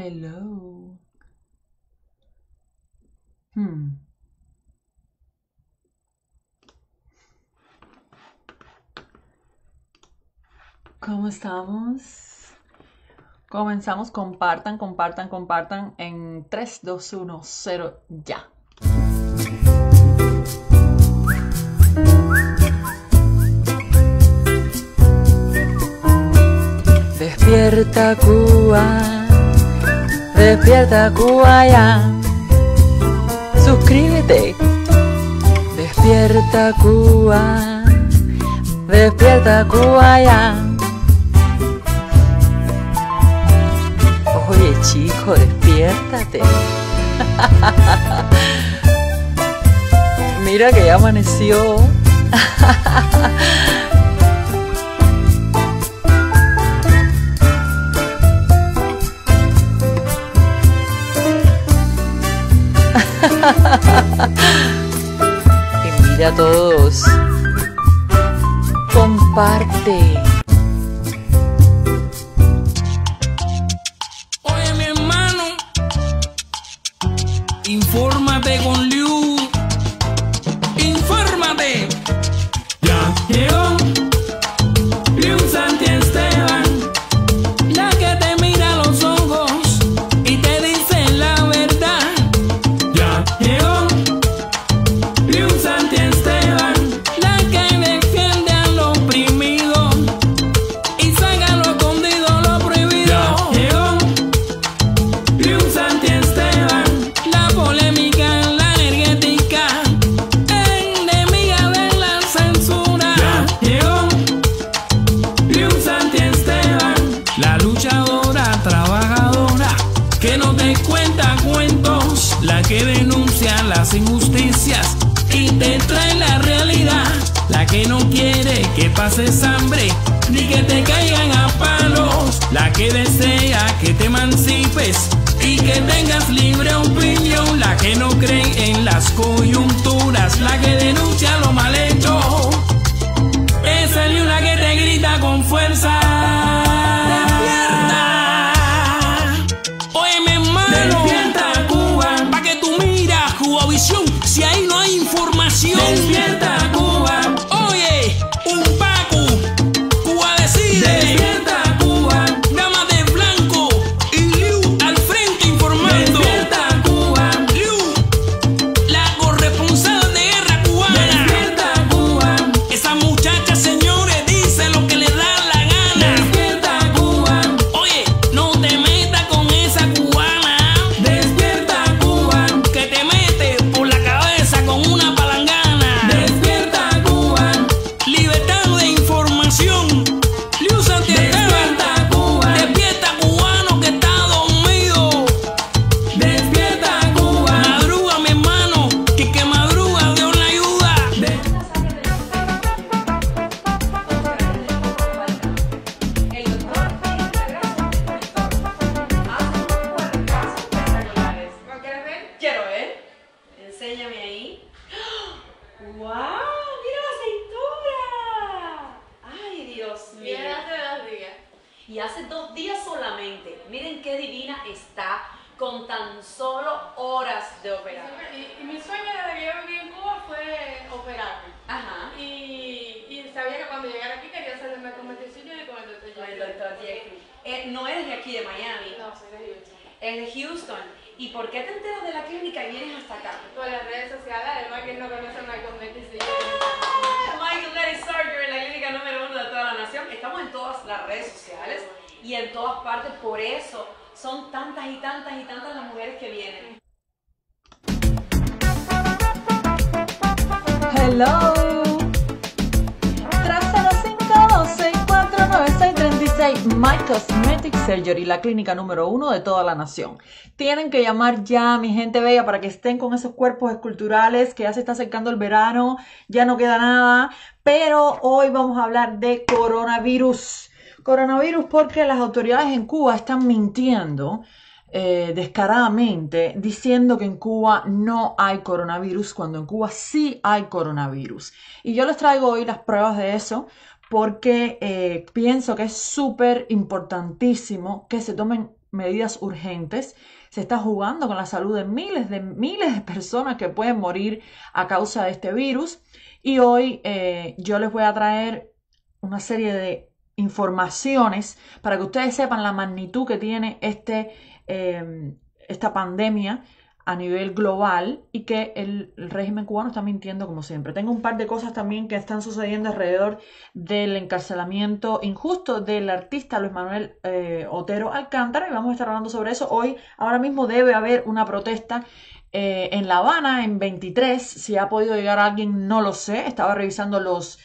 Hello. Hmm. ¿Cómo estamos? Comenzamos, compartan, compartan, compartan en 3, 2, 1, 0, ya. Despierta Cuba Despierta Cuba Suscríbete. Despierta Cuba. Despierta Cuba ya. Oye chico, despiértate. Mira que ya amaneció. Envía a todos. Comparte. solo horas de operar. Y, mi sueño desde que yo viví en Cuba fue operarme. Ajá. Y, sabía que cuando llegara aquí quería hacerme con medicina y con el doctor Jekyll. Eh, no eres de aquí, de Miami. No, soy de Houston. Es de Houston. ¿Y por qué te enteras de la clínica y vienes hasta acá? Todas las redes sociales, además que no conoce a ¡Ah! Michael Mettis. Michael Lady Surgery, la clínica número uno de toda la nación. Estamos en todas las redes sociales y en todas partes, por eso son tantas y tantas y tantas las mujeres que vienen. Hello. 305 My Cosmetic Surgery, la clínica número uno de toda la nación. Tienen que llamar ya, mi gente bella, para que estén con esos cuerpos esculturales que ya se está acercando el verano, ya no queda nada. Pero hoy vamos a hablar de coronavirus coronavirus porque las autoridades en Cuba están mintiendo eh, descaradamente diciendo que en Cuba no hay coronavirus, cuando en Cuba sí hay coronavirus. Y yo les traigo hoy las pruebas de eso porque eh, pienso que es súper importantísimo que se tomen medidas urgentes. Se está jugando con la salud de miles de miles de personas que pueden morir a causa de este virus. Y hoy eh, yo les voy a traer una serie de informaciones para que ustedes sepan la magnitud que tiene este, eh, esta pandemia a nivel global y que el, régimen cubano está mintiendo como siempre. Tengo un par de cosas también que están sucediendo alrededor del encarcelamiento injusto del artista Luis Manuel eh, Otero Alcántara y vamos a estar hablando sobre eso hoy. Ahora mismo debe haber una protesta eh, en La Habana en 23. Si ha podido llegar alguien, no lo sé. Estaba revisando los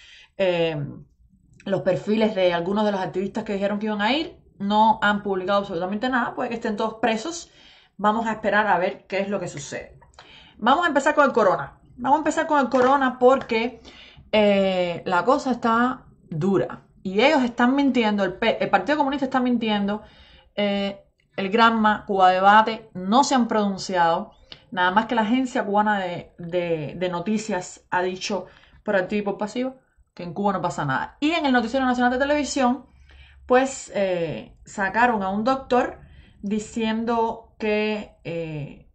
los perfiles de algunos de los activistas que dijeron que iban a ir no han publicado absolutamente nada, puede que estén todos presos. Vamos a esperar a ver qué es lo que sucede. Vamos a empezar con el corona. Vamos a empezar con el corona porque eh, la cosa está dura. Y ellos están mintiendo, el, Partido Comunista está mintiendo, eh, el Granma, Cuba Debate, no se han pronunciado. Nada más que la agencia cubana de, de noticias ha dicho por activo y por pasivo que en Cuba no pasa nada. Y en el Noticiero Nacional de Televisión, pues eh, sacaron a un doctor diciendo que eh,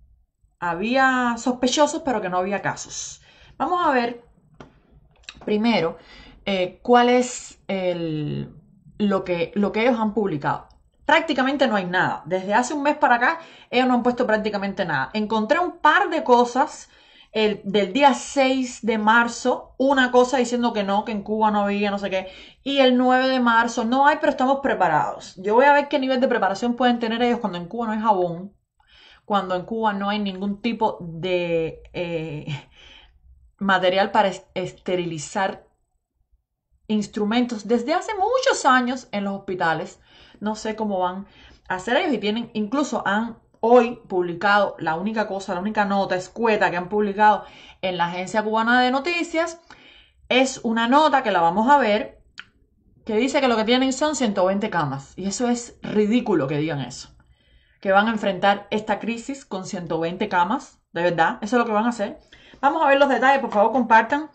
había sospechosos, pero que no había casos. Vamos a ver primero eh, cuál es lo, que, lo que ellos han publicado. Prácticamente no hay nada. Desde hace un mes para acá, ellos no han puesto prácticamente nada. Encontré un par de cosas del día 6 de marzo una cosa diciendo que no, que en Cuba no había, no sé qué, y el 9 de marzo no hay, pero estamos preparados. Yo voy a ver qué nivel de preparación pueden tener ellos cuando en Cuba no hay jabón, cuando en Cuba no hay ningún tipo de eh, material para esterilizar instrumentos desde hace muchos años en los hospitales. No sé cómo van a hacer ellos y tienen, incluso han hoy publicado la única cosa, la única nota escueta que han publicado en la Agencia Cubana de Noticias, es una nota que la vamos a ver, que dice que lo que tienen son 120 camas. Y eso es ridículo que digan eso. Que van a enfrentar esta crisis con 120 camas, de verdad, eso es lo que van a hacer. Vamos a ver los detalles, por favor compartan.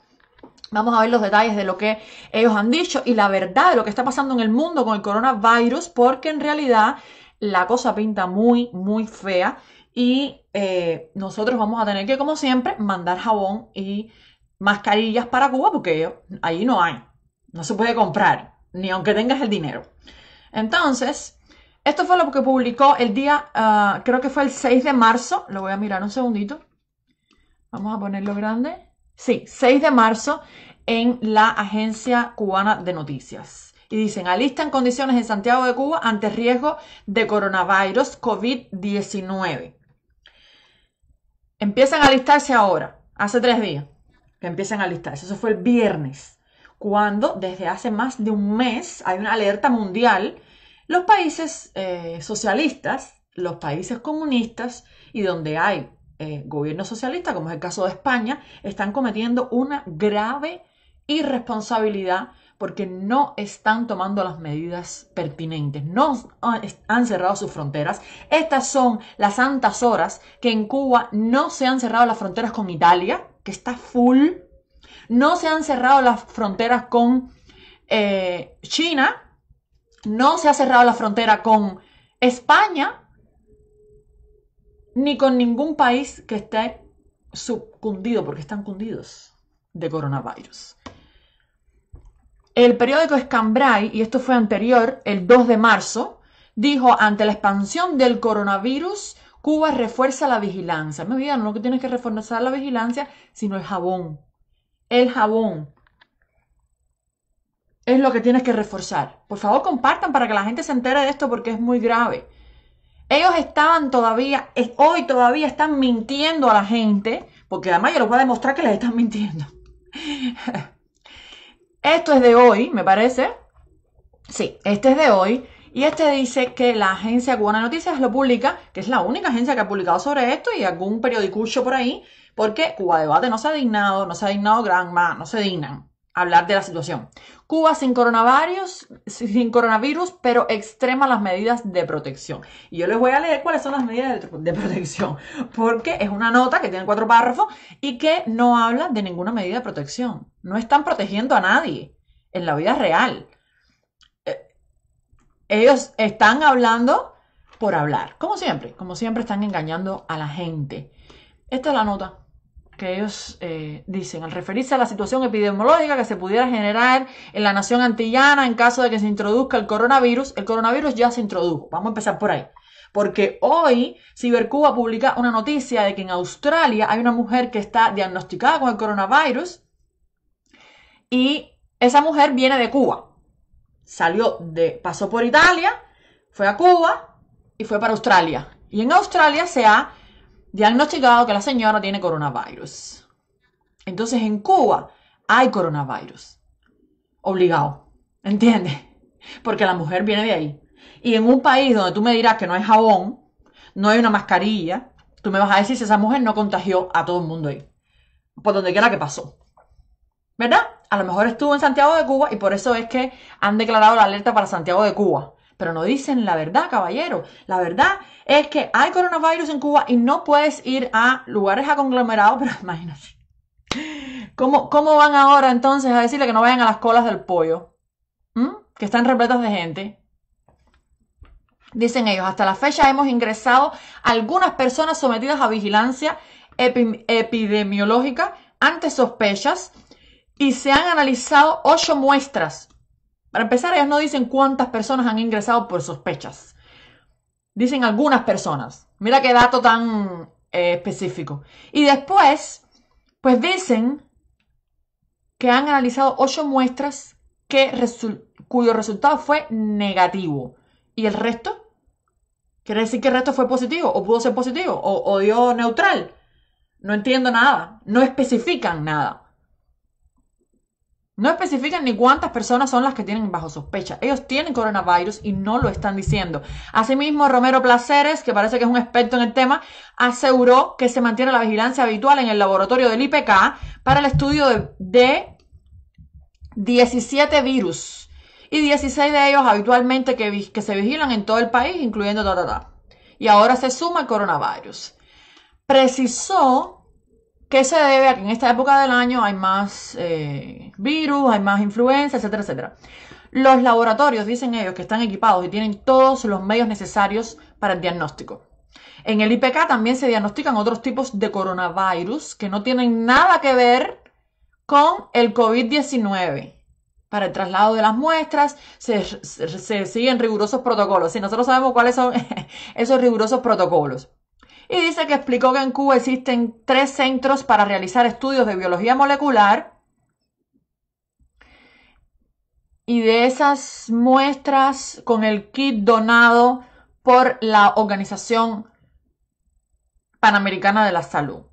Vamos a ver los detalles de lo que ellos han dicho y la verdad de lo que está pasando en el mundo con el coronavirus, porque en realidad la cosa pinta muy, muy fea y eh, nosotros vamos a tener que, como siempre, mandar jabón y mascarillas para Cuba porque ahí no hay, no se puede comprar, ni aunque tengas el dinero. Entonces, esto fue lo que publicó el día, ah, creo que fue el 6 de marzo, lo voy a mirar un segundito, vamos a ponerlo grande, sí, 6 de marzo en la Agencia Cubana de Noticias y dicen, alistan condiciones en Santiago de Cuba ante riesgo de coronavirus COVID-19. Empiezan a alistarse ahora, hace tres días que empiezan a alistarse. Eso fue el viernes, cuando desde hace más de un mes hay una alerta mundial. Los países eh, socialistas, los países comunistas y donde hay eh, gobierno socialista, como es el caso de España, están cometiendo una grave irresponsabilidad porque no están tomando las medidas pertinentes, no han cerrado sus fronteras. Estas son las santas horas que en Cuba no se han cerrado las fronteras con Italia, que está full, no se han cerrado las fronteras con eh, China, no se ha cerrado la frontera con España, ni con ningún país que esté subcundido, porque están cundidos de coronavirus. El periódico Escambray, y esto fue anterior, el 2 de marzo, dijo, ante la expansión del coronavirus, Cuba refuerza la vigilancia. Me olvidaron, no lo que tienes que reforzar la vigilancia, sino el jabón. El jabón es lo que tienes que reforzar. Por favor, compartan para que la gente se entere de esto porque es muy grave. Ellos estaban todavía, hoy todavía están mintiendo a la gente, porque además yo les voy a demostrar que les están mintiendo. Esto es de hoy, me parece. Sí, este es de hoy. Y este dice que la agencia cubana noticias lo publica, que es la única agencia que ha publicado sobre esto y algún periodicucho por ahí, porque Cuba Debate no se ha dignado, no se ha dignado Granma, no se dignan hablar de la situación. Cuba sin coronavirus, sin coronavirus, pero extrema las medidas de protección. Y yo les voy a leer cuáles son las medidas de, de, protección, porque es una nota que tiene cuatro párrafos y que no habla de ninguna medida de protección. No están protegiendo a nadie en la vida real. Eh, ellos están hablando por hablar, como siempre, como siempre están engañando a la gente. Esta es la nota que ellos eh, dicen, al referirse a la situación epidemiológica que se pudiera generar en la nación antillana en caso de que se introduzca el coronavirus, el coronavirus ya se introdujo. Vamos a empezar por ahí. Porque hoy Cibercuba publica una noticia de que en Australia hay una mujer que está diagnosticada con el coronavirus y esa mujer viene de Cuba. Salió de, pasó por Italia, fue a Cuba y fue para Australia. Y en Australia se ha diagnosticado que la señora tiene coronavirus. Entonces en Cuba hay coronavirus. Obligado. ¿Entiendes? Porque la mujer viene de ahí. Y en un país donde tú me dirás que no hay jabón, no hay una mascarilla, tú me vas a decir si esa mujer no contagió a todo el mundo ahí. Por donde quiera que pasó. ¿Verdad? A lo mejor estuvo en Santiago de Cuba y por eso es que han declarado la alerta para Santiago de Cuba. Pero no dicen la verdad, caballero. La verdad es que hay coronavirus en Cuba y no puedes ir a lugares aconglomerados. pero imagínate. ¿Cómo, van ahora entonces a decirle que no vayan a las colas del pollo? ¿Mm? Que están repletas de gente. Dicen ellos, hasta la fecha hemos ingresado algunas personas sometidas a vigilancia epidemiológica ante sospechas y se han analizado ocho muestras para empezar, ellas no dicen cuántas personas han ingresado por sospechas. Dicen algunas personas. Mira qué dato tan eh, específico. Y después, pues dicen que han analizado ocho muestras cuyo resultado fue negativo. ¿Y el resto? ¿Quiere decir que el resto fue positivo? ¿O pudo ser positivo? o dio neutral? No entiendo nada. No especifican nada. No especifican ni cuántas personas son las que tienen bajo sospecha. Ellos tienen coronavirus y no lo están diciendo. Asimismo, Romero Placeres, que parece que es un experto en el tema, aseguró que se mantiene la vigilancia habitual en el laboratorio del IPK para el estudio de, 17 virus y 16 de ellos habitualmente que, que se vigilan en todo el país, incluyendo ta, ta. Y ahora se suma el coronavirus. Precisó que se debe a que en esta época del año hay más eh, virus, hay más influenza, etcétera, etcétera. Los laboratorios, dicen ellos, que están equipados y tienen todos los medios necesarios para el diagnóstico. En el IPK también se diagnostican otros tipos de coronavirus que no tienen nada que ver con el COVID-19. Para el traslado de las muestras se, siguen rigurosos protocolos. Y nosotros sabemos cuáles son esos rigurosos protocolos y dice que explicó que en Cuba existen tres centros para realizar estudios de biología molecular y de esas muestras con el kit donado por la Organización Panamericana de la Salud.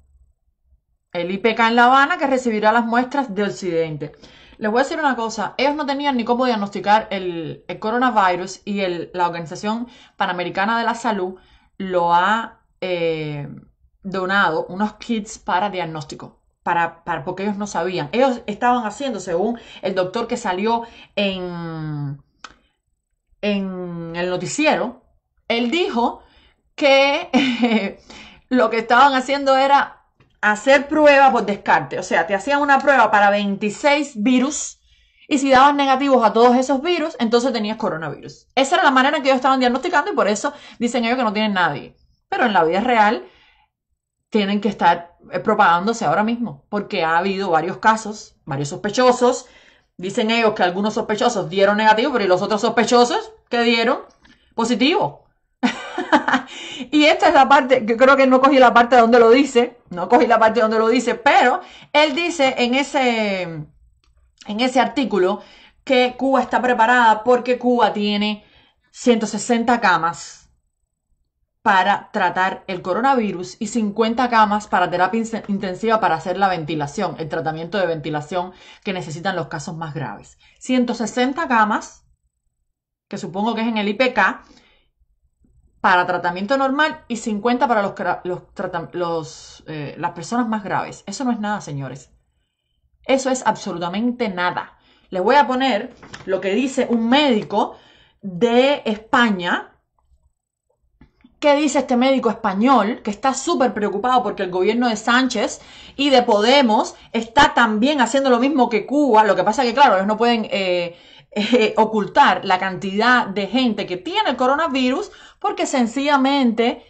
El IPK en La Habana que recibirá las muestras de Occidente. Les voy a decir una cosa, ellos no tenían ni cómo diagnosticar el, coronavirus y la Organización Panamericana de la Salud lo ha eh, donado unos kits para diagnóstico. Para, porque ellos no sabían. Ellos estaban haciendo, según el doctor que salió en, en el noticiero, él dijo que lo que estaban haciendo era hacer pruebas por descarte. O sea, te hacían una prueba para 26 virus y si dabas negativos a todos esos virus, entonces tenías coronavirus. Esa era la manera en que ellos estaban diagnosticando y por eso dicen ellos que no tienen nadie pero en la vida real tienen que estar eh, propagándose ahora mismo, porque ha habido varios casos, varios sospechosos. Dicen ellos que algunos sospechosos dieron negativo, pero ¿y los otros sospechosos que dieron positivo? y esta es la parte, que creo que no cogí la parte donde lo dice, no cogí la parte donde lo dice, pero él dice en ese, en ese artículo que Cuba está preparada porque Cuba tiene 160 camas para tratar el coronavirus y 50 camas para terapia intensiva para hacer la ventilación, el tratamiento de ventilación que necesitan los casos más graves. 160 camas, que supongo que es en el IPK, para tratamiento normal y 50 para los, eh, las personas más graves. Eso no es nada, señores. Eso es absolutamente nada. Les voy a poner lo que dice un médico de España ¿Qué dice este médico español que está súper preocupado porque el gobierno de Sánchez y de Podemos está también haciendo lo mismo que Cuba? Lo que pasa es que, claro, ellos no pueden eh, eh, ocultar la cantidad de gente que tiene el coronavirus porque sencillamente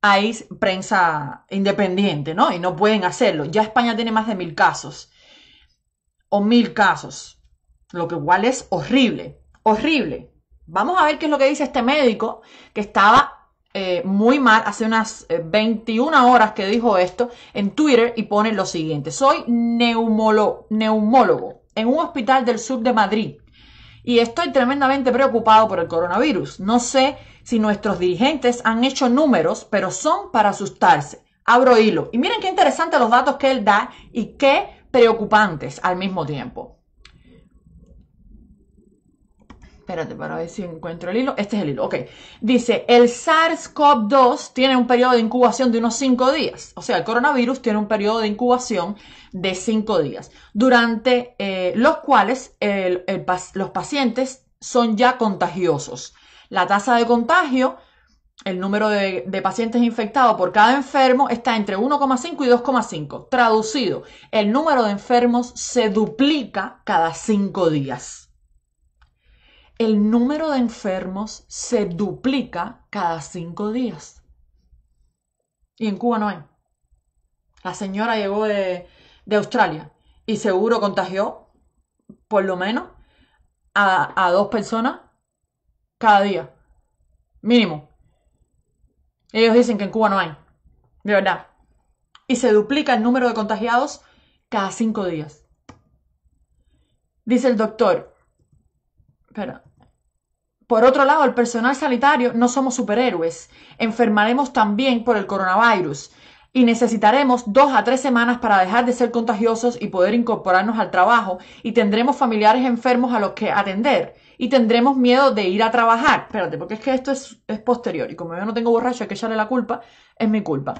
hay prensa independiente, ¿no? Y no pueden hacerlo. Ya España tiene más de mil casos o mil casos, lo que igual es horrible, horrible. Vamos a ver qué es lo que dice este médico que estaba eh, muy mal hace unas 21 eh, horas que dijo esto en Twitter y pone lo siguiente. Soy neumólogo, neumólogo en un hospital del sur de Madrid y estoy tremendamente preocupado por el coronavirus. No sé si nuestros dirigentes han hecho números, pero son para asustarse. Abro hilo. Y miren qué interesantes los datos que él da y qué preocupantes al mismo tiempo. espérate para ver si encuentro el hilo. Este es el hilo, ok. Dice, el SARS-CoV-2 tiene un periodo de incubación de unos 5 días. O sea, el coronavirus tiene un periodo de incubación de 5 días, durante eh, los cuales los pacientes son ya contagiosos. La tasa de contagio, el número de, de pacientes infectados por cada enfermo está entre 1,5 y 2,5. Traducido, el número de enfermos se duplica cada 5 días el número de enfermos se duplica cada cinco días. Y en Cuba no hay. La señora llegó de, Australia y seguro contagió por lo menos a, a dos personas cada día. Mínimo. Ellos dicen que en Cuba no hay. De verdad. Y se duplica el número de contagiados cada cinco días. Dice el doctor. Espera. Por otro lado, el personal sanitario no somos superhéroes. Enfermaremos también por el coronavirus y necesitaremos dos a tres semanas para dejar de ser contagiosos y poder incorporarnos al trabajo y tendremos familiares enfermos a los que atender y tendremos miedo de ir a trabajar. Espérate, porque es que esto es, posterior y como yo no tengo borracho hay que echarle la culpa, es mi culpa.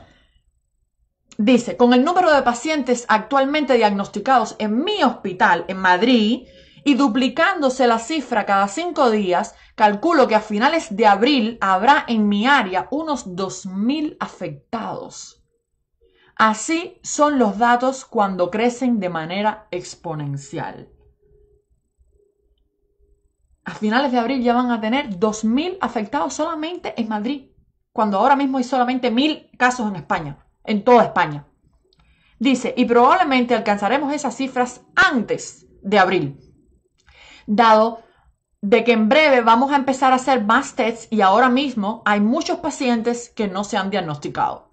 Dice, con el número de pacientes actualmente diagnosticados en mi hospital en Madrid, y duplicándose la cifra cada cinco días, calculo que a finales de abril habrá en mi área unos 2.000 afectados. Así son los datos cuando crecen de manera exponencial. A finales de abril ya van a tener 2.000 afectados solamente en Madrid, cuando ahora mismo hay solamente 1.000 casos en España, en toda España. Dice, y probablemente alcanzaremos esas cifras antes de abril dado de que en breve vamos a empezar a hacer más tests y ahora mismo hay muchos pacientes que no se han diagnosticado.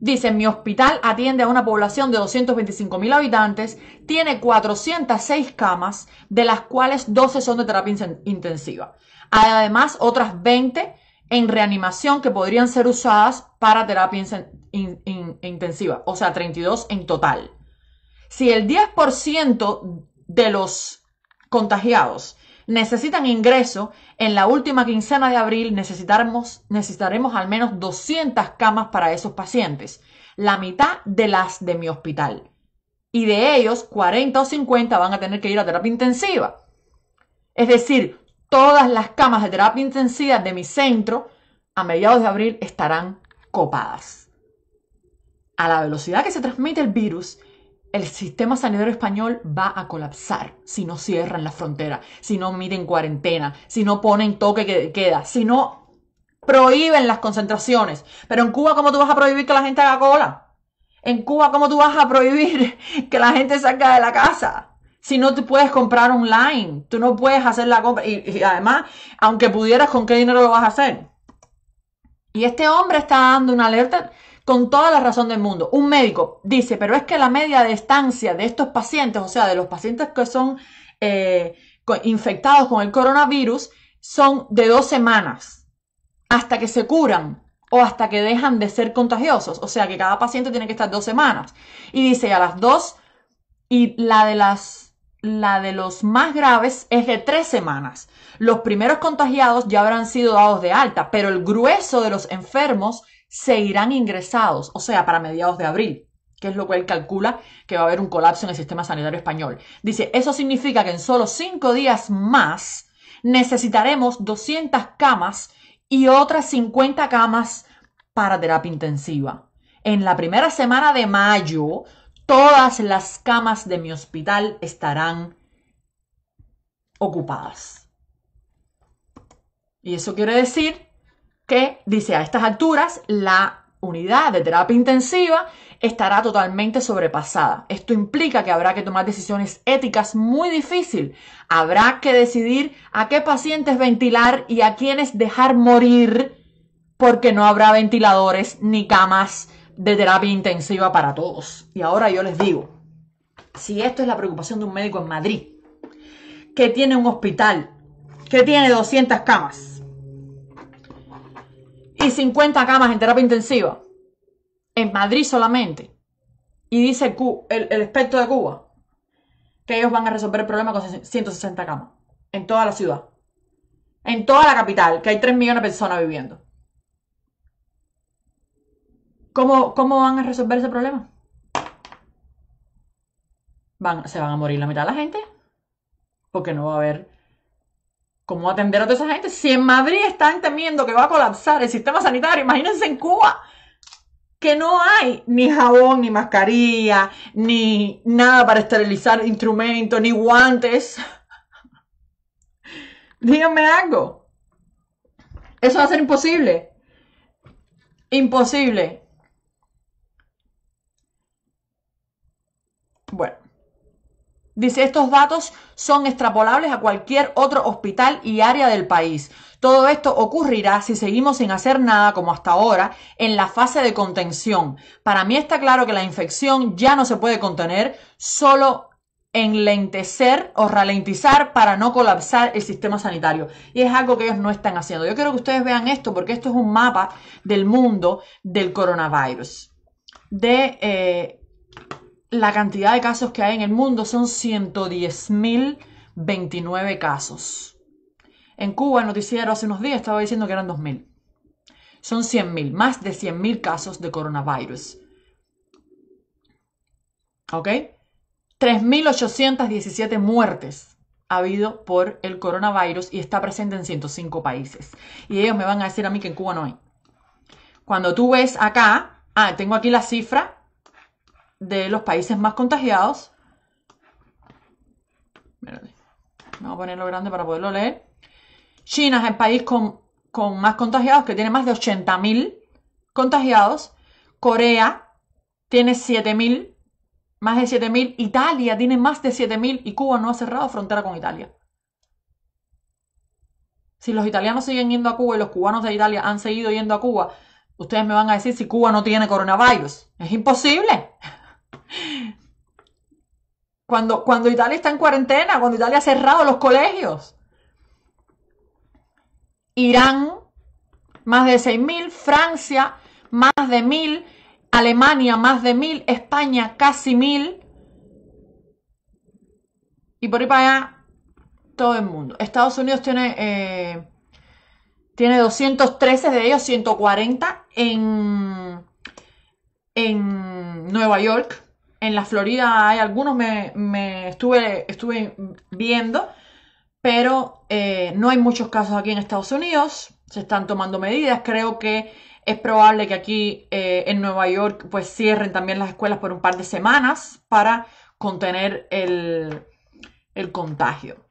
Dice, mi hospital atiende a una población de 225 mil habitantes, tiene 406 camas, de las cuales 12 son de terapia intensiva. además otras 20 en reanimación que podrían ser usadas para terapia intensiva, o sea, 32 en total. Si el 10% de los contagiados necesitan ingreso, en la última quincena de abril necesitaremos, necesitaremos al menos 200 camas para esos pacientes, la mitad de las de mi hospital. Y de ellos, 40 o 50 van a tener que ir a terapia intensiva. Es decir, todas las camas de terapia intensiva de mi centro a mediados de abril estarán copadas. A la velocidad que se transmite el virus el sistema sanitario español va a colapsar si no cierran la frontera, si no miden cuarentena, si no ponen toque que queda, si no prohíben las concentraciones. Pero en Cuba, ¿cómo tú vas a prohibir que la gente haga cola? En Cuba, ¿cómo tú vas a prohibir que la gente salga de la casa? Si no te puedes comprar online, tú no puedes hacer la compra. y además, aunque pudieras, ¿con qué dinero lo vas a hacer? Y este hombre está dando una alerta con toda la razón del mundo. Un médico dice, pero es que la media de estancia de estos pacientes, o sea, de los pacientes que son eh, infectados con el coronavirus, son de dos semanas hasta que se curan o hasta que dejan de ser contagiosos. O sea que cada paciente tiene que estar dos semanas. Y dice, a las dos, y la de las la de los más graves es de tres semanas. Los primeros contagiados ya habrán sido dados de alta, pero el grueso de los enfermos se irán ingresados, o sea, para mediados de abril, que es lo que él calcula que va a haber un colapso en el sistema sanitario español. Dice, eso significa que en solo cinco días más necesitaremos 200 camas y otras 50 camas para terapia intensiva. En la primera semana de mayo, todas las camas de mi hospital estarán ocupadas. Y eso quiere decir que dice a estas alturas la unidad de terapia intensiva estará totalmente sobrepasada. Esto implica que habrá que tomar decisiones éticas muy difíciles. Habrá que decidir a qué pacientes ventilar y a quiénes dejar morir porque no habrá ventiladores ni camas de terapia intensiva para todos. Y ahora yo les digo, si esto es la preocupación de un médico en Madrid, que tiene un hospital, que tiene 200 camas, y 50 camas en terapia intensiva, en Madrid solamente, y dice el, el, experto de Cuba que ellos van a resolver el problema con 160 camas en toda la ciudad, en toda la capital, que hay 3 millones de personas viviendo. ¿Cómo, cómo van a resolver ese problema? Van, se van a morir la mitad de la gente porque no va a haber ¿Cómo atender a toda esa gente? Si en Madrid están temiendo que va a colapsar el sistema sanitario, imagínense en Cuba, que no hay ni jabón, ni mascarilla, ni nada para esterilizar instrumentos, ni guantes. Díganme algo. Eso va a ser imposible. Imposible. Dice, estos datos son extrapolables a cualquier otro hospital y área del país. Todo esto ocurrirá si seguimos sin hacer nada como hasta ahora en la fase de contención. Para mí está claro que la infección ya no se puede contener, solo enlentecer o ralentizar para no colapsar el sistema sanitario. Y es algo que ellos no están haciendo. Yo quiero que ustedes vean esto porque esto es un mapa del mundo del coronavirus. De eh, la cantidad de casos que hay en el mundo son 110.029 casos. En Cuba, el noticiero hace unos días estaba diciendo que eran 2.000. Son 100.000, más de 100.000 casos de coronavirus. ¿Ok? 3.817 muertes ha habido por el coronavirus y está presente en 105 países. Y ellos me van a decir a mí que en Cuba no hay. Cuando tú ves acá, ah, tengo aquí la cifra de los países más contagiados. Vamos a ponerlo grande para poderlo leer. China es el país con, con más contagiados, que tiene más de 80.000 contagiados. Corea tiene 7.000, más de 7.000. Italia tiene más de 7.000 y Cuba no ha cerrado frontera con Italia. Si los italianos siguen yendo a Cuba y los cubanos de Italia han seguido yendo a Cuba, ustedes me van a decir si Cuba no tiene coronavirus. Es imposible. Cuando, cuando Italia está en cuarentena, cuando Italia ha cerrado los colegios. Irán, más de 6.000. Francia, más de 1.000. Alemania, más de 1.000. España, casi 1.000. Y por ahí para allá, todo el mundo. Estados Unidos tiene... Eh, tiene 213 de ellos, 140 en, en Nueva York. En la Florida hay algunos, me, estuve, estuve viendo, pero eh, no hay muchos casos aquí en Estados Unidos. Se están tomando medidas. Creo que es probable que aquí eh, en Nueva York pues cierren también las escuelas por un par de semanas para contener el, el contagio,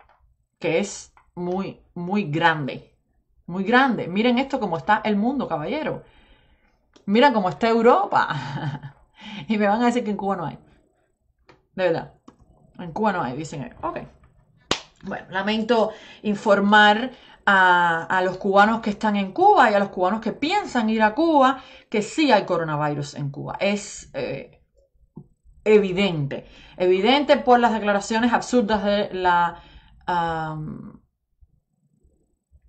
que es muy, muy grande. Muy grande. Miren esto como está el mundo, caballero. Mira cómo está Europa. y me van a decir que en Cuba no hay. De verdad. En Cuba no hay, dicen ellos. Ok. Bueno, lamento informar a, los cubanos que están en Cuba y a los cubanos que piensan ir a Cuba que sí hay coronavirus en Cuba. Es eh, evidente. Evidente por las declaraciones absurdas de la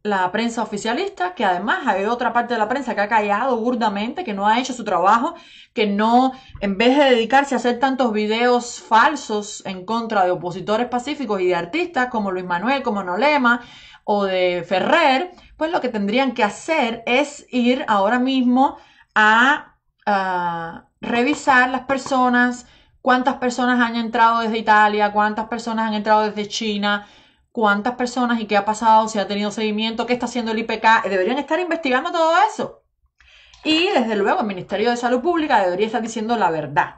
la prensa oficialista, que además hay otra parte de la prensa que ha callado burdamente que no ha hecho su trabajo, que no, en vez de dedicarse a hacer tantos videos falsos en contra de opositores pacíficos y de artistas como Luis Manuel, como Nolema o de Ferrer, pues lo que tendrían que hacer es ir ahora mismo a revisar las personas, cuántas personas han entrado desde Italia, cuántas personas han entrado desde China, cuántas personas y qué ha pasado, si ha tenido seguimiento, qué está haciendo el IPK. Deberían estar investigando todo eso. Y desde luego el Ministerio de Salud Pública debería estar diciendo la verdad.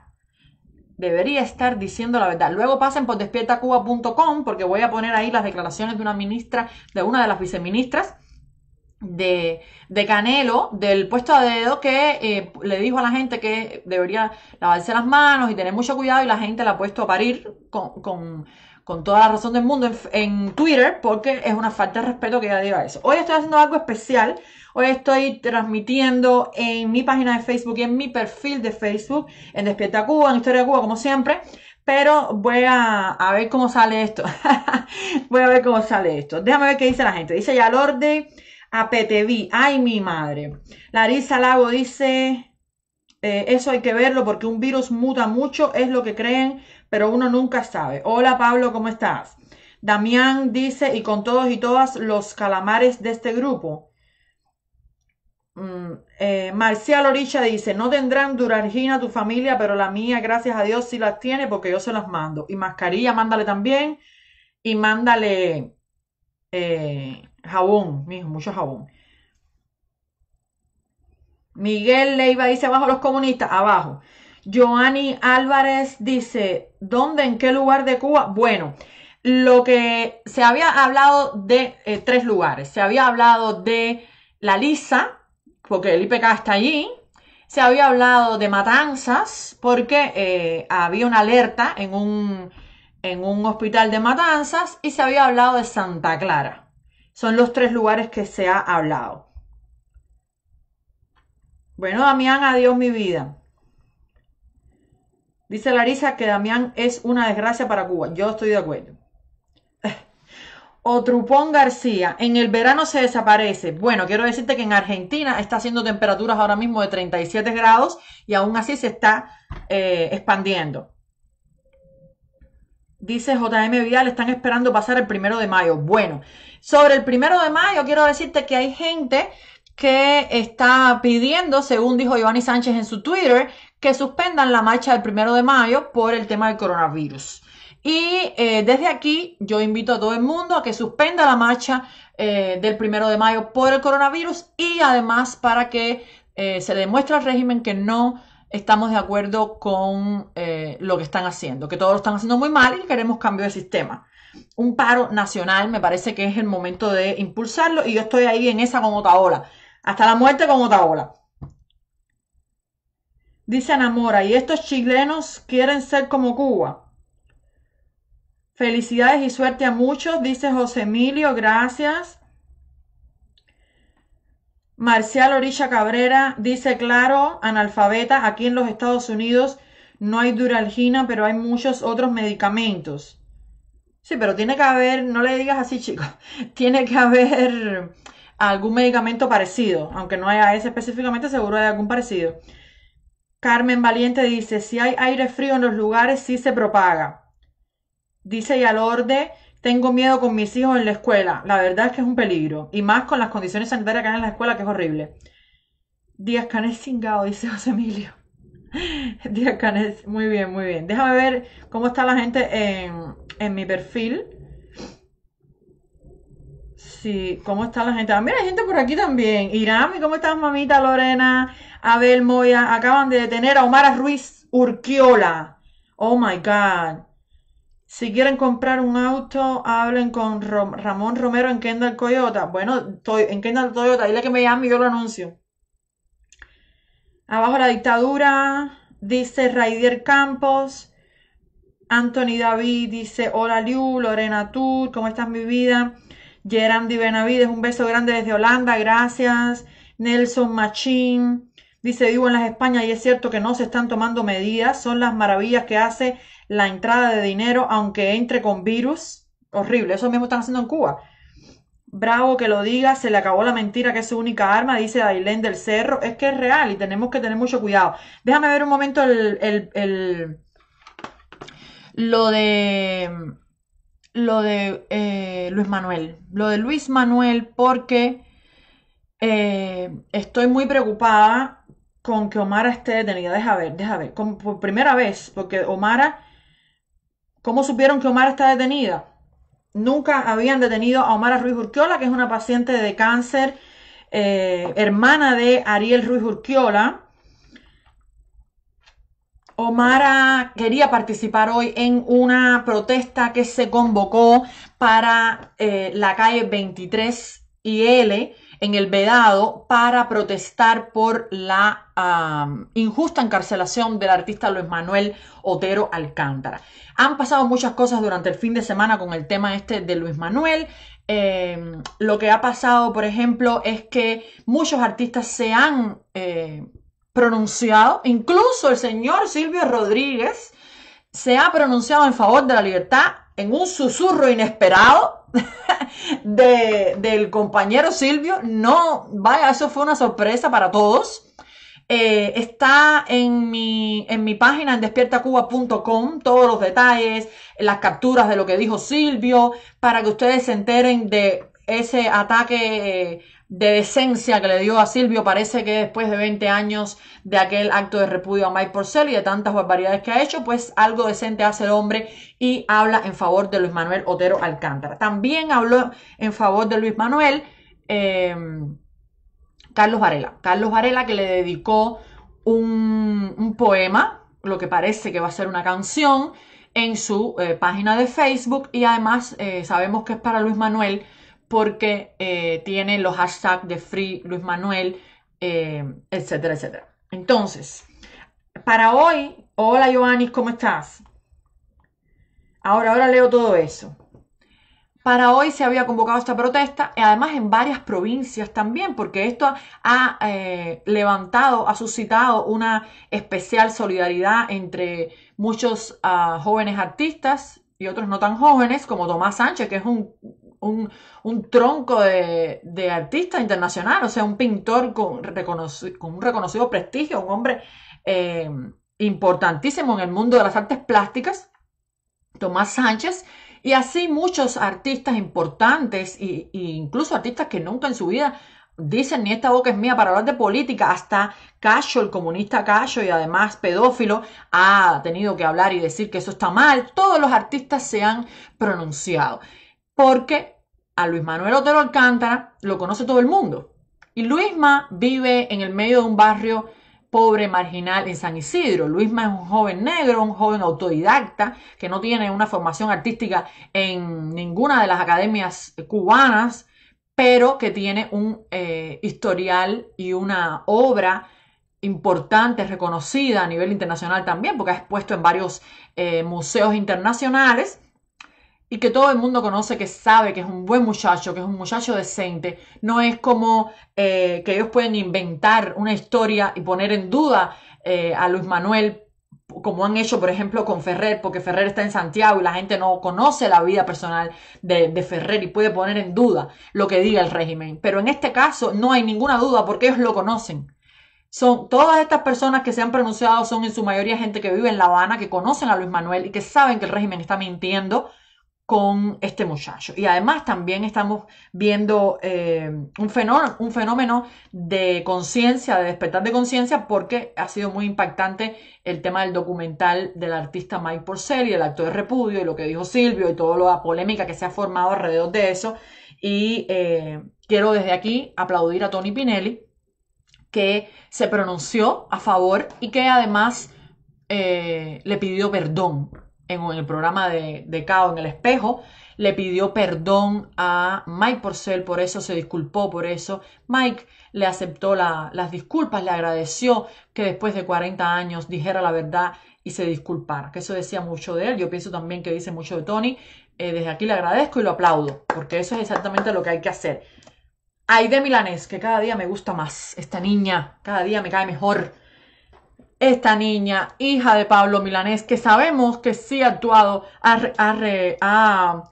Debería estar diciendo la verdad. Luego pasen por despiertacuba.com porque voy a poner ahí las declaraciones de una ministra, de una de las viceministras de, Canelo, del puesto de dedo, que eh, le dijo a la gente que debería lavarse las manos y tener mucho cuidado y la gente la ha puesto a parir con con toda la razón del mundo en, Twitter porque es una falta de respeto que ya diga eso. Hoy estoy haciendo algo especial. Hoy estoy transmitiendo en mi página de Facebook y en mi perfil de Facebook, en Despierta Cuba, en Historia de Cuba, como siempre. Pero voy a, ver cómo sale esto. voy a ver cómo sale esto. Déjame ver qué dice la gente. Dice Yalorde APTV. Ay, mi madre. Larisa Lago dice... Eh, eso hay que verlo porque un virus muta mucho, es lo que creen pero uno nunca sabe. Hola Pablo, ¿cómo estás? Damián dice, y con todos y todas los calamares de este grupo. Mm, eh, Marcial Orilla dice, no tendrán durargina tu familia, pero la mía, gracias a Dios, sí las tiene porque yo se las mando. Y mascarilla, mándale también. Y mándale eh, jabón, mijo, mucho jabón. Miguel Leiva dice, abajo los comunistas, abajo. Joanny Álvarez dice, ¿dónde, en qué lugar de Cuba? Bueno, lo que se había hablado de eh, tres lugares. Se había hablado de La Lisa, porque el IPK está allí. Se había hablado de Matanzas, porque eh, había una alerta en un, en un hospital de Matanzas. Y se había hablado de Santa Clara. Son los tres lugares que se ha hablado. Bueno, Damián, adiós mi vida. Dice Larisa que Damián es una desgracia para Cuba. Yo estoy de acuerdo. Otrupón García, en el verano se desaparece. Bueno, quiero decirte que en Argentina está haciendo temperaturas ahora mismo de 37 grados y aún así se está eh, expandiendo. Dice JM Vidal, están esperando pasar el primero de mayo. Bueno, sobre el primero de mayo quiero decirte que hay gente que está pidiendo, según dijo Giovanni Sánchez en su Twitter, que suspendan la marcha del primero de mayo por el tema del coronavirus. Y eh, desde aquí yo invito a todo el mundo a que suspenda la marcha eh, del primero de mayo por el coronavirus y además para que eh, se demuestre al régimen que no estamos de acuerdo con lo que están haciendo, que todos lo están haciendo muy mal y queremos cambio de sistema. Un paro nacional me parece que es el momento de impulsarlo y yo estoy ahí en esa con ola, hasta la muerte con ola. Dice Namora, y estos chilenos quieren ser como Cuba. Felicidades y suerte a muchos, dice José Emilio, gracias. Marcial Orilla Cabrera dice, claro, analfabeta, aquí en los Estados Unidos no hay duralgina, pero hay muchos otros medicamentos. Sí, pero tiene que haber, no le digas así, chicos, tiene que haber algún medicamento parecido, aunque no haya ese específicamente, seguro hay algún parecido. Carmen Valiente dice, si hay aire frío en los lugares, sí se propaga. Dice Yalorde, tengo miedo con mis hijos en la escuela. La verdad es que es un peligro. Y más con las condiciones sanitarias que hay en la escuela, que es horrible. Díaz Canés cingado, dice José Emilio. Díaz Canés, muy bien, muy bien. Déjame ver cómo está la gente en, en mi perfil. Sí, ¿cómo está la gente? Ah, mira, hay gente por aquí también. Irami, ¿cómo estás, mamita Lorena? Abel Moya, acaban de detener a Omar Ruiz Urquiola. Oh my God. Si quieren comprar un auto, hablen con Ramón Romero en Kendall Toyota. Bueno, en Kendall Toyota, dile que me llame y yo lo anuncio. Abajo la dictadura, dice Raider Campos. Anthony David dice, hola Liu, Lorena Tur. ¿cómo estás mi vida? Gerandi Benavides, un beso grande desde Holanda, gracias. Nelson Machín, Dice, vivo en las Españas y es cierto que no se están tomando medidas, son las maravillas que hace la entrada de dinero, aunque entre con virus. Horrible, eso mismo están haciendo en Cuba. Bravo que lo diga, se le acabó la mentira que es su única arma, dice Dailén del Cerro. Es que es real y tenemos que tener mucho cuidado. Déjame ver un momento el, el, lo de lo de eh, Luis Manuel, lo de Luis Manuel, porque eh, estoy muy preocupada con que Omar esté detenida. Deja ver, deja ver. por primera vez, porque Omar, ¿cómo supieron que Omar está detenida? Nunca habían detenido a Omar Ruiz Urquiola, que es una paciente de cáncer, eh, hermana de Ariel Ruiz Urquiola. Omara quería participar hoy en una protesta que se convocó para eh, la calle 23 y L en el vedado para protestar por la injusta encarcelación del artista Luis Manuel Otero Alcántara. Han pasado muchas cosas durante el fin de semana con el tema este de Luis Manuel. Em, lo que ha pasado, por ejemplo, es que muchos artistas se han eh, pronunciado, incluso el señor Silvio Rodríguez se ha pronunciado en favor de la libertad en un susurro inesperado del compañero Silvio. No, vaya, eso fue una sorpresa para todos. Eh, está en mi, en mi página en despiertacuba.com todos los detalles, las capturas de lo que dijo Silvio, para que ustedes se enteren de ese ataque eh, de decencia que le dio a Silvio. Parece que después de 20 años de aquel acto de repudio a Mike Porcel y de tantas barbaridades que ha hecho, pues algo decente hace el hombre y habla en favor de Luis Manuel Otero Alcántara. También habló en favor de Luis Manuel em, Carlos Varela. Carlos Varela que le dedicó un, poema, lo que parece que va a ser una canción, en su eh, página de Facebook y además eh, sabemos que es para Luis Manuel porque eh, tiene los hashtags de Free Luis Manuel, eh, etcétera, etcétera. Entonces, para hoy, hola Joanis, ¿cómo estás? Ahora, ahora leo todo eso. Para hoy se había convocado esta protesta, y además en varias provincias también, porque esto ha eh, levantado, ha suscitado una especial solidaridad entre muchos ah, jóvenes artistas y otros no tan jóvenes, como Tomás Sánchez, que es un un, tronco de, artista internacional, o sea, un pintor con, un reconocido prestigio, un hombre eh, importantísimo en el mundo de las artes plásticas, Tomás Sánchez, y así muchos artistas importantes e incluso artistas que nunca en su vida dicen ni esta boca es mía para hablar de política, hasta Cacho, el comunista Cacho y además pedófilo, ha tenido que hablar y decir que eso está mal. Todos los artistas se han pronunciado porque a Luis Manuel Otero Alcántara lo conoce todo el mundo. Y Luisma vive en el medio de un barrio pobre, marginal, en San Isidro. Luisma es un joven negro, un joven autodidacta, que no tiene una formación artística en ninguna de las academias cubanas, pero que tiene un eh, historial y una obra importante, reconocida a nivel internacional también, porque ha expuesto en varios eh, museos internacionales y que todo el mundo conoce, que sabe que es un buen muchacho, que es un muchacho decente. No es como eh, que ellos pueden inventar una historia y poner en duda eh, a Luis Manuel, como han hecho, por ejemplo, con Ferrer, porque Ferrer está en Santiago y la gente no conoce la vida personal de, de Ferrer y puede poner en duda lo que diga el régimen. Pero en este caso no hay ninguna duda porque ellos lo conocen. Son, todas estas personas que se han pronunciado son en su mayoría gente que vive en La Habana, que conocen a Luis Manuel y que saben que el régimen está mintiendo con este muchacho. Y además también estamos viendo eh, un, fenómeno, un fenómeno de conciencia, de despertar de conciencia, porque ha sido muy impactante el tema del documental del artista Mike Porcel y el acto de repudio y lo que dijo Silvio y toda la polémica que se ha formado alrededor de eso. Y eh, quiero desde aquí aplaudir a Tony Pinelli, que se pronunció a favor y que además eh, le pidió perdón en el programa de, de Cao en el espejo, le pidió perdón a Mike Porcel por eso, se disculpó por eso. Mike le aceptó las disculpas, le agradeció que después de 40 años dijera la verdad y se disculpara, que eso decía mucho de él. Yo pienso también que dice mucho de Tony. Eh, desde aquí le agradezco y lo aplaudo, porque eso es exactamente lo que hay que hacer. de Milanés, que cada día me gusta más, esta niña, cada día me cae mejor esta niña, hija de Pablo Milanés, que sabemos que sí ha actuado, ha,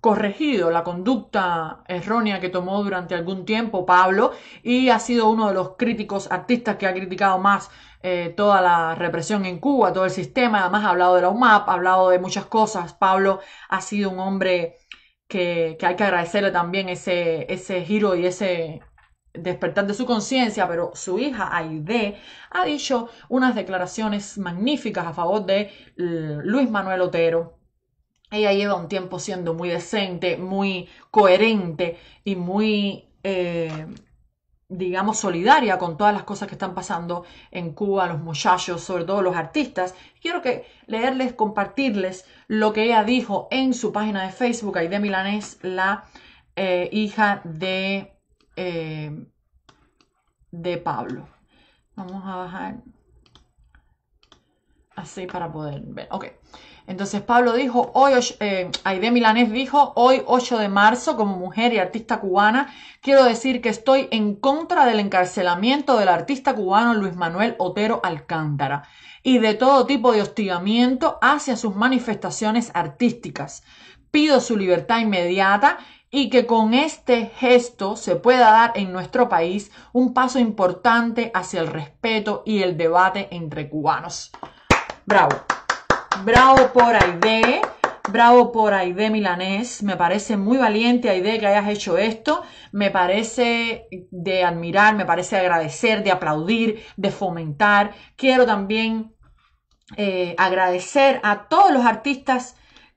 corregido la conducta errónea que tomó durante algún tiempo Pablo y ha sido uno de los críticos artistas que ha criticado más eh, toda la represión en Cuba, todo el sistema, además ha hablado de la UMAP, ha hablado de muchas cosas. Pablo ha sido un hombre que, que hay que agradecerle también ese, ese giro y ese despertar de su conciencia, pero su hija Aide ha dicho unas declaraciones magníficas a favor de eh, Luis Manuel Otero. Ella lleva un tiempo siendo muy decente, muy coherente y muy, eh, digamos, solidaria con todas las cosas que están pasando en Cuba, los muchachos, sobre todo los artistas. Quiero que leerles, compartirles lo que ella dijo en su página de Facebook, Aide Milanés, la eh, hija de eh, de Pablo. Vamos a bajar así para poder ver. Ok. Entonces Pablo dijo, hoy, eh, Aide Milanés dijo, hoy 8 de marzo, como mujer y artista cubana, quiero decir que estoy en contra del encarcelamiento del artista cubano Luis Manuel Otero Alcántara y de todo tipo de hostigamiento hacia sus manifestaciones artísticas. Pido su libertad inmediata y que con este gesto se pueda dar en nuestro país un paso importante hacia el respeto y el debate entre cubanos. Bravo. Bravo por Aide. Bravo por Aide Milanés. Me parece muy valiente, Aide, que hayas hecho esto. Me parece de admirar, me parece agradecer, de aplaudir, de fomentar. Quiero también eh, agradecer a todos los artistas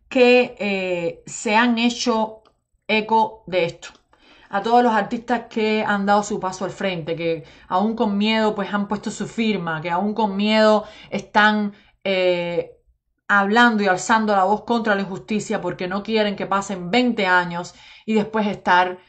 que eh, se han hecho eco de esto. A todos los artistas que han dado su paso al frente, que aún con miedo pues han puesto su firma, que aún con miedo están eh, hablando y alzando la voz contra la injusticia porque no quieren que pasen 20 años y después estar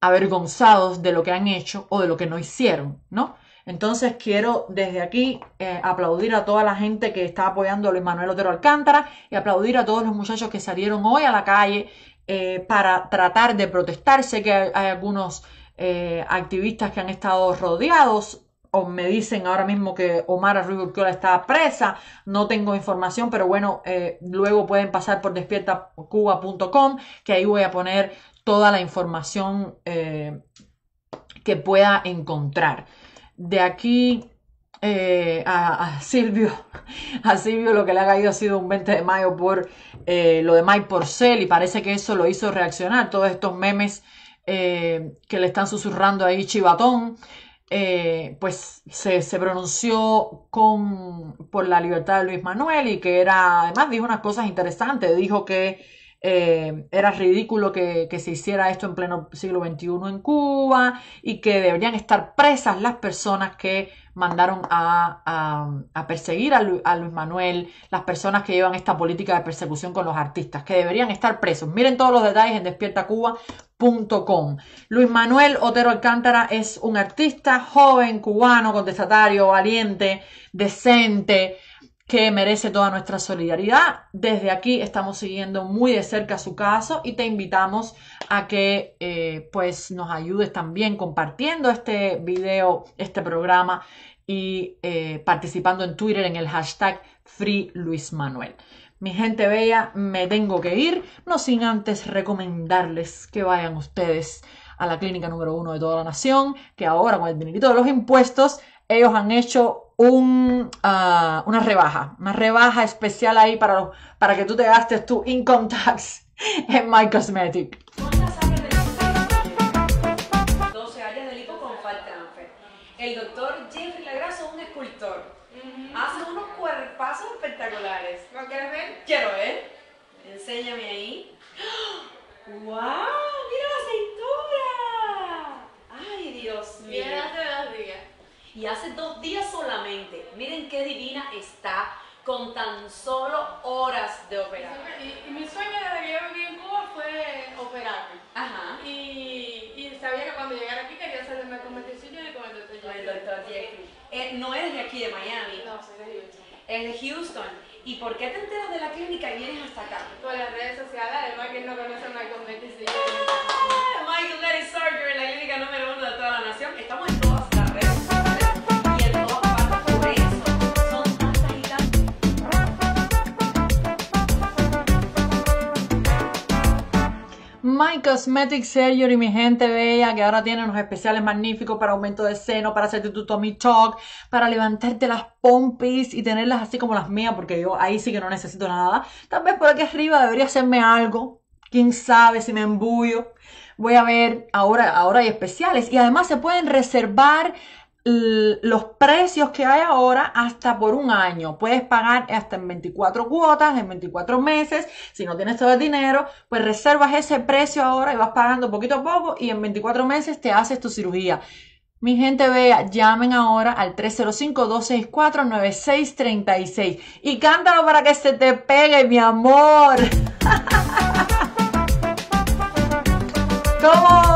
avergonzados de lo que han hecho o de lo que no hicieron, ¿no? Entonces quiero desde aquí eh, aplaudir a toda la gente que está apoyando a Luis Manuel Otero Alcántara y aplaudir a todos los muchachos que salieron hoy a la calle eh, para tratar de protestar. Sé que hay, algunos eh, activistas que han estado rodeados. O me dicen ahora mismo que Omar Urquiola está presa. No tengo información, pero bueno, eh, luego pueden pasar por despiertacuba.com, que ahí voy a poner toda la información que pueda encontrar. De aquí eh, a, Silvio, a Silvio lo que le ha caído ha sido un 20 de mayo por eh, lo de por Porcel y parece que eso lo hizo reaccionar, todos estos memes eh, que le están susurrando ahí chivatón, pues se, pronunció con, por la libertad de Luis Manuel y que era, además dijo unas cosas interesantes, dijo que era ridículo que, que, se hiciera esto en pleno siglo XXI en Cuba y que deberían estar presas las personas que mandaron a, perseguir a, a, Luis Manuel, las personas que llevan esta política de persecución con los artistas, que deberían estar presos. Miren todos los detalles en despiertacuba.com. Luis Manuel Otero Alcántara es un artista joven, cubano, contestatario, valiente, decente, que merece toda nuestra solidaridad. Desde aquí estamos siguiendo muy de cerca su caso y te invitamos a que eh, pues nos ayudes también compartiendo este video, este programa y eh, participando en Twitter en el hashtag FreeLuisManuel. Mi gente bella, me tengo que ir, no sin antes recomendarles que vayan ustedes a la clínica número uno de toda la nación, que ahora con el dinerito de los impuestos, ellos han hecho un, ah, una rebaja, una rebaja especial ahí para, para que tú te gastes tu income tax en My Cosmetic. 12 de con El doctor Jeffrey Lagraso es un escultor. Hace unos cuerpazos espectaculares. ¿Lo quieres ver? Quiero ver. Enséñame ahí. ¡Wow! ¡Mira la cintura! ¡Ay, Dios mío! Mira hace dos días. Y hace dos días solamente, miren qué divina está con tan solo horas de operar. Y, mi sueño desde que yo viví en Cuba fue operarme. Ajá. Y, sabía que cuando llegara aquí quería hacerme con y con el doctor Con el doctor eh, no eres de aquí, de Miami. No, soy de Houston. Es de Houston. ¿Y por qué te enteras de la clínica y vienes hasta acá? Por las redes sociales, además que no conoce a ¡Ah! Michael Michael Lady Surgery, la clínica número uno de toda la nación. Estamos en todas. My Cosmetic y mi gente bella, que ahora tiene unos especiales magníficos para aumento de seno, para hacerte tu tummy tuck, para levantarte las pompis y tenerlas así como las mías, porque yo ahí sí que no necesito nada. Tal vez por aquí arriba debería hacerme algo, quién sabe si me embullo. Voy a ver, ahora, ahora hay especiales y además se pueden reservar los precios que hay ahora hasta por un año. Puedes pagar hasta en 24 cuotas, en 24 meses. Si no tienes todo el dinero, pues reservas ese precio ahora y vas pagando poquito a poco y en 24 meses te haces tu cirugía. Mi gente vea, llamen ahora al 305-264-9636 y cántalo para que se te pegue, mi amor. ¿Cómo?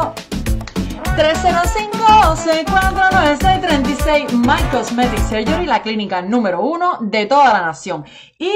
305 649 36, My Cosmetic Surgery, la clínica número uno de toda la nación. Y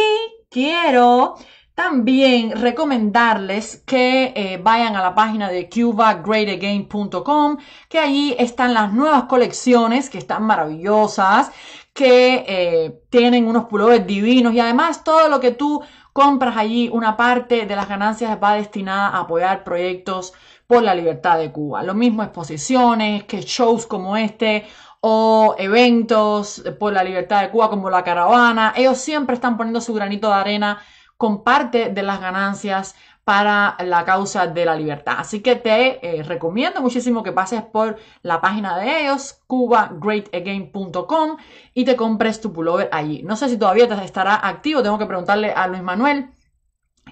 quiero también recomendarles que eh, vayan a la página de cubagreatagain.com, que allí están las nuevas colecciones que están maravillosas, que eh, tienen unos pullovers divinos y además todo lo que tú compras allí, una parte de las ganancias va destinada a apoyar proyectos por la libertad de Cuba. Lo mismo exposiciones, que shows como este o eventos por la libertad de Cuba como la caravana. Ellos siempre están poniendo su granito de arena con parte de las ganancias para la causa de la libertad. Así que te eh, recomiendo muchísimo que pases por la página de ellos, cubagreatagain.com, y te compres tu pullover allí. No sé si todavía estará activo, tengo que preguntarle a Luis Manuel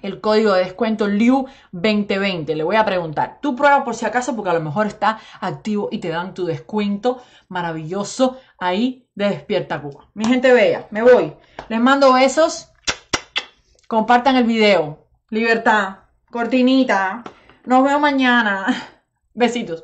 el código de descuento LIU2020. Le voy a preguntar, tú prueba por si acaso porque a lo mejor está activo y te dan tu descuento maravilloso ahí de Despierta Cuba. Mi gente bella, me voy. Les mando besos. Compartan el video. Libertad. Cortinita. Nos vemos mañana. Besitos.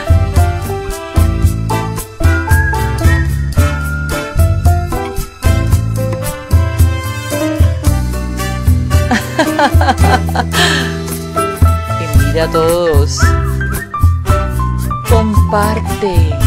Envía a todos. Comparte.